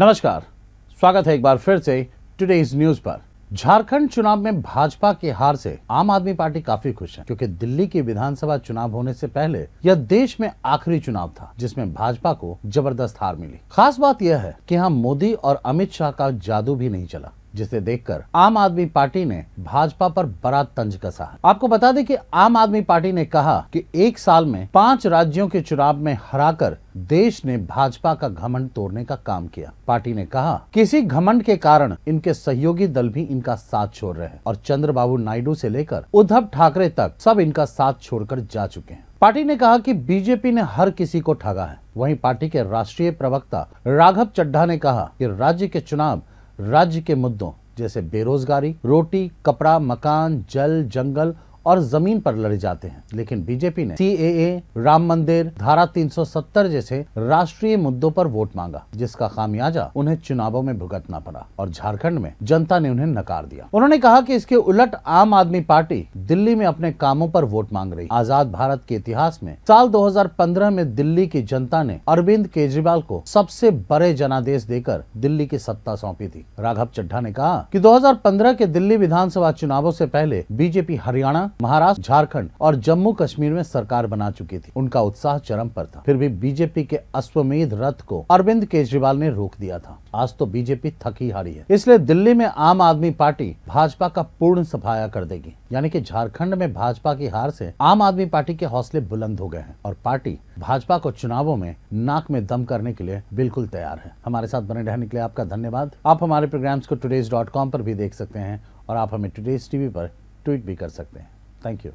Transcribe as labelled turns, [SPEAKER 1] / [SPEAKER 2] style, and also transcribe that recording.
[SPEAKER 1] नमस्कार स्वागत है एक बार फिर से टुडे इज न्यूज पर झारखंड चुनाव में भाजपा की हार से आम आदमी पार्टी काफी खुश है क्योंकि दिल्ली की विधानसभा चुनाव होने से पहले यह देश में आखिरी चुनाव था जिसमें भाजपा को जबरदस्त हार मिली खास बात यह है कि यहाँ मोदी और अमित शाह का जादू भी नहीं चला जिसे देखकर आम आदमी पार्टी ने भाजपा पर बड़ा तंज कसा आपको बता दें कि आम आदमी पार्टी ने कहा कि एक साल में पांच राज्यों के चुनाव में हराकर देश ने भाजपा का घमंड तोड़ने का काम किया पार्टी ने कहा किसी घमंड के कारण इनके सहयोगी दल भी इनका साथ छोड़ रहे हैं और चंद्रबाबू नायडू से लेकर उद्धव ठाकरे तक सब इनका साथ छोड़कर जा चुके हैं पार्टी ने कहा कि बीजेपी ने हर किसी को ठगा है वहीं पार्टी के राष्ट्रीय प्रवक्ता राघव चड्ढा ने कहा कि राज्य के चुनाव राज्य के मुद्दों जैसे बेरोजगारी रोटी कपड़ा मकान जल जंगल और जमीन पर लड़ जाते हैं लेकिन बीजेपी ने सी राम मंदिर धारा 370 जैसे राष्ट्रीय मुद्दों पर वोट मांगा जिसका खामियाजा उन्हें चुनावों में भुगतना पड़ा और झारखंड में जनता ने उन्हें नकार दिया उन्होंने कहा कि इसके उलट आम आदमी पार्टी दिल्ली में अपने कामों पर वोट मांग रही आजाद भारत के इतिहास में साल दो में दिल्ली की जनता ने अरविंद केजरीवाल को सबसे बड़े जनादेश देकर दिल्ली की सत्ता सौंपी थी राघव चड्ढा ने कहा की दो के दिल्ली विधानसभा चुनावों ऐसी पहले बीजेपी हरियाणा महाराष्ट्र झारखंड और जम्मू कश्मीर में सरकार बना चुकी थी उनका उत्साह चरम पर था फिर भी बीजेपी के अश्वमेध रथ को अरविंद केजरीवाल ने रोक दिया था आज तो बीजेपी थकी हारी है इसलिए दिल्ली में आम आदमी पार्टी भाजपा का पूर्ण सफाया कर देगी यानी कि झारखंड में भाजपा की हार से आम आदमी पार्टी के हौसले बुलंद हो गए हैं और पार्टी भाजपा को चुनावों में नाक में दम करने के लिए बिल्कुल तैयार है हमारे साथ बने रहने के लिए आपका धन्यवाद आप हमारे प्रोग्राम्स को टूडेज डॉट कॉम पर भी देख सकते हैं और आप हमें टूडेज टीवी पर ट्वीट भी कर सकते हैं Thank you.